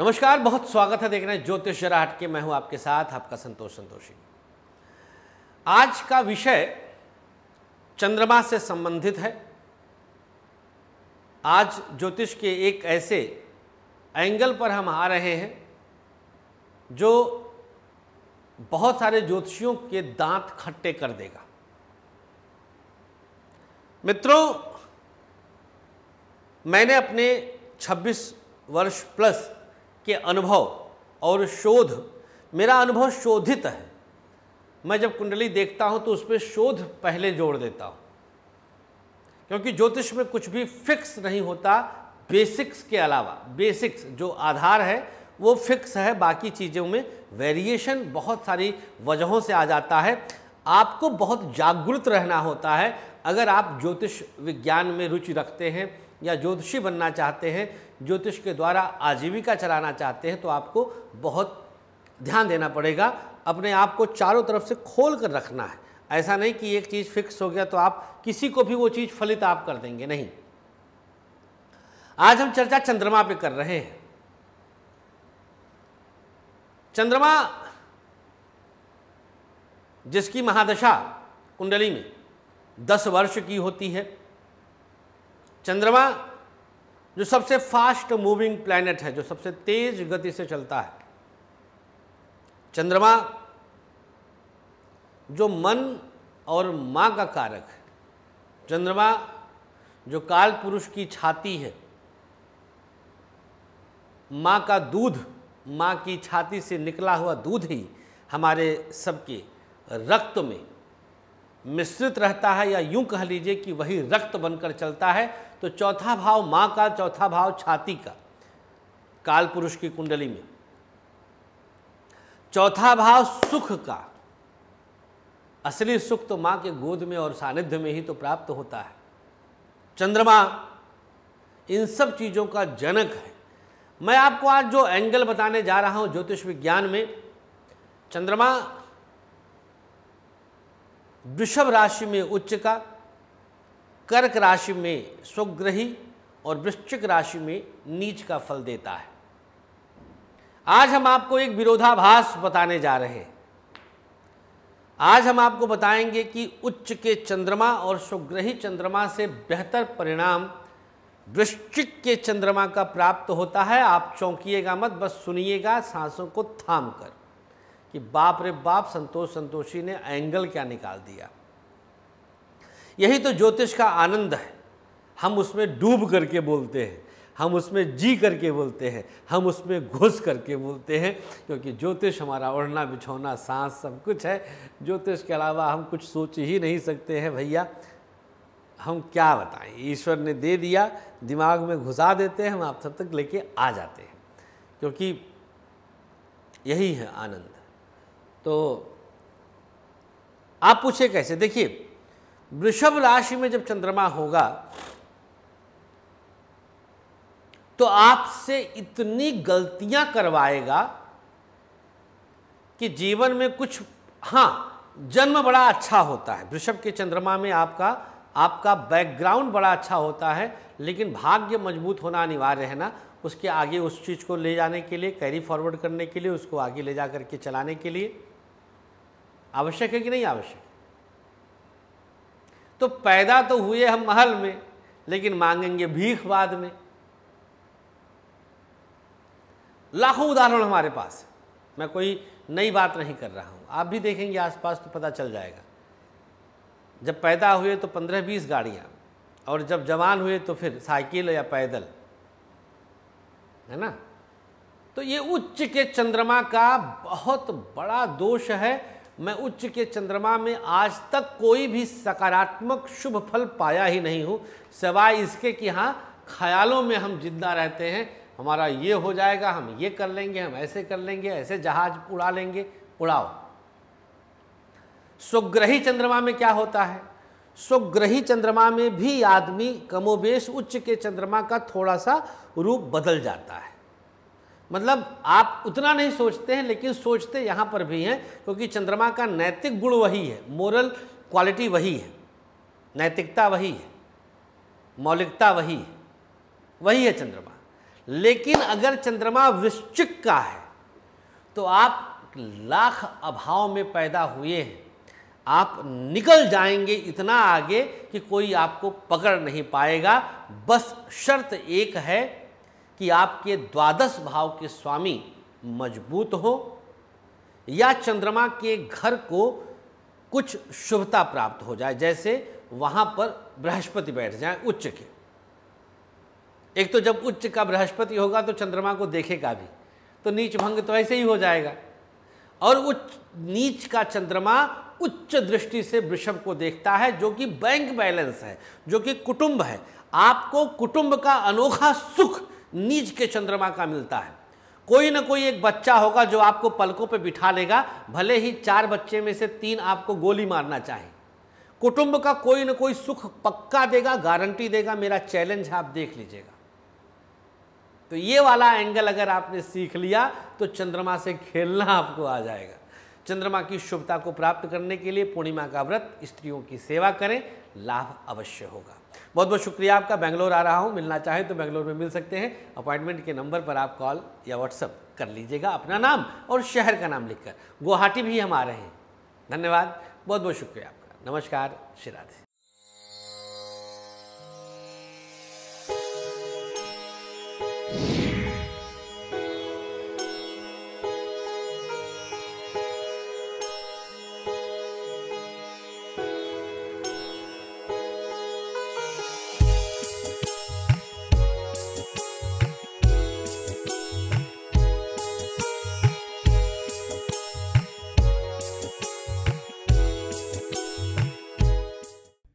नमस्कार बहुत स्वागत है देख रहे हैं ज्योतिष जरा हटके मैं हूं आपके साथ आपका संतोष संतोषी आज का विषय चंद्रमा से संबंधित है आज ज्योतिष के एक ऐसे एंगल पर हम आ रहे हैं जो बहुत सारे ज्योतिषियों के दांत खट्टे कर देगा मित्रों मैंने अपने 26 वर्ष प्लस के अनुभव और शोध मेरा अनुभव शोधित है मैं जब कुंडली देखता हूँ तो उस पर शोध पहले जोड़ देता हूँ क्योंकि ज्योतिष में कुछ भी फिक्स नहीं होता बेसिक्स के अलावा बेसिक्स जो आधार है वो फिक्स है बाकी चीज़ों में वेरिएशन बहुत सारी वजहों से आ जाता है आपको बहुत जागरूक रहना होता है अगर आप ज्योतिष विज्ञान में रुचि रखते हैं या ज्योतिषी बनना चाहते हैं ज्योतिष के द्वारा आजीविका चलाना चाहते हैं तो आपको बहुत ध्यान देना पड़ेगा अपने आप को चारों तरफ से खोल कर रखना है ऐसा नहीं कि एक चीज़ फिक्स हो गया तो आप किसी को भी वो चीज़ फलित आप कर देंगे नहीं आज हम चर्चा चंद्रमा पे कर रहे हैं चंद्रमा जिसकी महादशा कुंडली में दस वर्ष की होती है चंद्रमा जो सबसे फास्ट मूविंग प्लैनेट है जो सबसे तेज गति से चलता है चंद्रमा जो मन और माँ का कारक है चंद्रमा जो काल पुरुष की छाती है माँ का दूध माँ की छाती से निकला हुआ दूध ही हमारे सबके रक्त में मिश्रित रहता है या यूं कह लीजिए कि वही रक्त बनकर चलता है तो चौथा भाव माँ का चौथा भाव छाती का काल पुरुष की कुंडली में चौथा भाव सुख का असली सुख तो माँ के गोद में और सानिध्य में ही तो प्राप्त होता है चंद्रमा इन सब चीज़ों का जनक है मैं आपको आज जो एंगल बताने जा रहा हूं ज्योतिष विज्ञान में चंद्रमा वृषभ राशि में उच्च का कर्क राशि में सुग्रही और वृश्चिक राशि में नीच का फल देता है आज हम आपको एक विरोधाभास बताने जा रहे हैं आज हम आपको बताएंगे कि उच्च के चंद्रमा और सुग्रही चंद्रमा से बेहतर परिणाम वृश्चिक के चंद्रमा का प्राप्त होता है आप चौंकिएगा मत बस सुनिएगा सांसों को थाम कर कि बाप रे बाप संतोष संतोषी ने एंगल क्या निकाल दिया यही तो ज्योतिष का आनंद है हम उसमें डूब करके बोलते हैं हम उसमें जी करके बोलते हैं हम उसमें घुस करके बोलते हैं क्योंकि ज्योतिष हमारा ओढ़ना बिछोना सांस सब कुछ है ज्योतिष के अलावा हम कुछ सोच ही नहीं सकते हैं भैया हम क्या बताएं ईश्वर ने दे दिया दिमाग में घुसा देते हैं हम आप सब तक लेके आ जाते हैं क्योंकि यही है आनंद तो आप पूछे कैसे देखिए वृषभ राशि में जब चंद्रमा होगा तो आपसे इतनी गलतियां करवाएगा कि जीवन में कुछ हाँ जन्म बड़ा अच्छा होता है वृषभ के चंद्रमा में आपका आपका बैकग्राउंड बड़ा अच्छा होता है लेकिन भाग्य मजबूत होना अनिवार्य है ना उसके आगे उस चीज़ को ले जाने के लिए कैरी फॉरवर्ड करने के लिए उसको आगे ले जा करके चलाने के लिए आवश्यक है कि नहीं आवश्यक तो पैदा तो हुए हम महल में लेकिन मांगेंगे भीख बाद में लाखों उदाहरण हमारे पास मैं कोई नई बात नहीं कर रहा हूं आप भी देखेंगे आसपास तो पता चल जाएगा जब पैदा हुए तो पंद्रह बीस गाड़ियां और जब जवान हुए तो फिर साइकिल या पैदल है ना तो ये उच्च के चंद्रमा का बहुत बड़ा दोष है मैं उच्च के चंद्रमा में आज तक कोई भी सकारात्मक शुभ फल पाया ही नहीं हूँ सिवाय इसके कि हाँ ख्यालों में हम जिंदा रहते हैं हमारा ये हो जाएगा हम ये कर लेंगे हम ऐसे कर लेंगे ऐसे जहाज उड़ा लेंगे उड़ाओ स्वग्रही चंद्रमा में क्या होता है स्वग्रही चंद्रमा में भी आदमी कमोबेश उच्च के चंद्रमा का थोड़ा सा रूप बदल जाता है मतलब आप उतना नहीं सोचते हैं लेकिन सोचते यहाँ पर भी हैं क्योंकि चंद्रमा का नैतिक गुण वही है मोरल क्वालिटी वही है नैतिकता वही है मौलिकता वही है वही है चंद्रमा लेकिन अगर चंद्रमा वृश्चिक का है तो आप लाख अभाव में पैदा हुए हैं आप निकल जाएंगे इतना आगे कि कोई आपको पकड़ नहीं पाएगा बस शर्त एक है कि आपके द्वादश भाव के स्वामी मजबूत हो या चंद्रमा के घर को कुछ शुभता प्राप्त हो जाए जैसे वहां पर बृहस्पति बैठ जाए उच्च के एक तो जब उच्च का बृहस्पति होगा तो चंद्रमा को देखेगा भी तो नीच भंग तो ऐसे ही हो जाएगा और उच्च नीच का चंद्रमा उच्च दृष्टि से वृषभ को देखता है जो कि बैंक बैलेंस है जो कि कुटुंब है आपको कुटुंब का अनोखा सुख नीच के चंद्रमा का मिलता है कोई ना कोई एक बच्चा होगा जो आपको पलकों पर बिठा लेगा भले ही चार बच्चे में से तीन आपको गोली मारना चाहे कुटुंब का कोई ना कोई सुख पक्का देगा गारंटी देगा मेरा चैलेंज आप देख लीजिएगा तो ये वाला एंगल अगर आपने सीख लिया तो चंद्रमा से खेलना आपको आ जाएगा चंद्रमा की शुभता को प्राप्त करने के लिए पूर्णिमा का व्रत स्त्रियों की सेवा करें लाभ अवश्य होगा बहुत बहुत शुक्रिया आपका बेंगलोर आ रहा हूँ मिलना चाहें तो बेंगलोर में मिल सकते हैं अपॉइंटमेंट के नंबर पर आप कॉल या व्हाट्सअप कर लीजिएगा अपना नाम और शहर का नाम लिखकर गुवाहाटी भी हम आ रहे हैं धन्यवाद बहुत बहुत शुक्रिया आपका नमस्कार श्री राधे